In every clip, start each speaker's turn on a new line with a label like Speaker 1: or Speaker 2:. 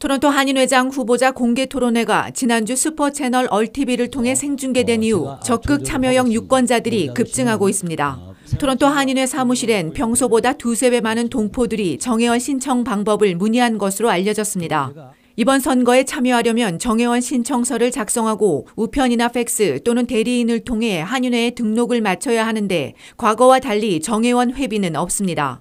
Speaker 1: 토론토 한인회장 후보자 공개 토론회가 지난주 슈퍼 채널 얼티비를 통해 어, 생중계된 어, 이후 적극 참여형 유권자들이 급증하고 있습니다. 아, 토론토 한인회 사무실엔 평소보다 두세 배 많은 동포들이 정혜원 신청 방법을 문의한 것으로 알려졌습니다. 이번 선거에 참여하려면 정혜원 신청서를 작성하고 우편이나 팩스 또는 대리인을 통해 한인회에 등록을 마쳐야 하는데 과거와 달리 정혜원 회비는 없습니다.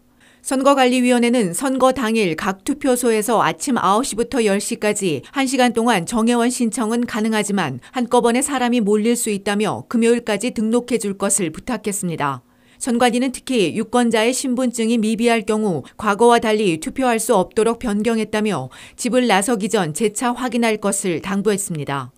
Speaker 1: 선거관리위원회는 선거 당일 각 투표소에서 아침 9시부터 10시까지 1시간 동안 정회원 신청은 가능하지만 한꺼번에 사람이 몰릴 수 있다며 금요일까지 등록해 줄 것을 부탁했습니다. 선관위는 특히 유권자의 신분증이 미비할 경우 과거와 달리 투표할 수 없도록 변경했다며 집을 나서기 전 재차 확인할 것을 당부했습니다.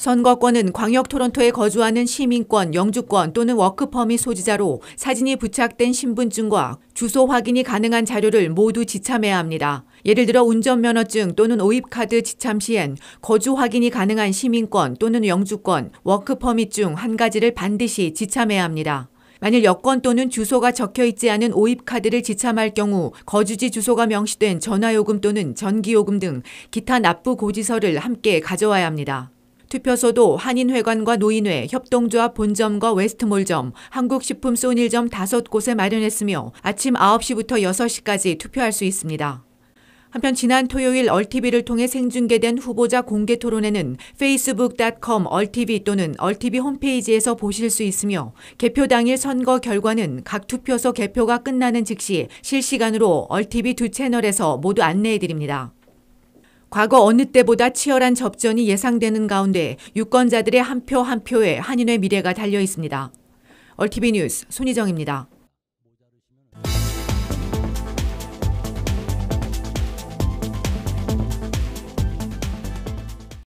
Speaker 1: 선거권은 광역 토론토에 거주하는 시민권, 영주권 또는 워크퍼밋 소지자로 사진이 부착된 신분증과 주소 확인이 가능한 자료를 모두 지참해야 합니다. 예를 들어 운전면허증 또는 오입카드 지참 시엔 거주 확인이 가능한 시민권 또는 영주권, 워크퍼밋 중 한 가지를 반드시 지참해야 합니다. 만일 여권 또는 주소가 적혀 있지 않은 오입 카드를 지참할 경우 거주지 주소가 명시된 전화요금 또는 전기요금 등 기타 납부 고지서를 함께 가져와야 합니다. 투표소도 한인회관과 노인회, 협동조합 본점과 웨스트몰점, 한국식품 소닐점 다섯 곳에 마련했으며 아침 9시부터 6시까지 투표할 수 있습니다. 한편 지난 토요일 얼티비를 통해 생중계된 후보자 공개 토론회는 facebook.com 얼티비 또는 얼티비 홈페이지에서 보실 수 있으며 개표 당일 선거 결과는 각 투표소 개표가 끝나는 즉시 실시간으로 얼티비 두 채널에서 모두 안내해 드립니다. 과거 어느 때보다 치열한 접전이 예상되는 가운데 유권자들의 한 표한 한 표에 한인의 미래가 달려 있습니다. 얼티비 뉴스 손희정입니다.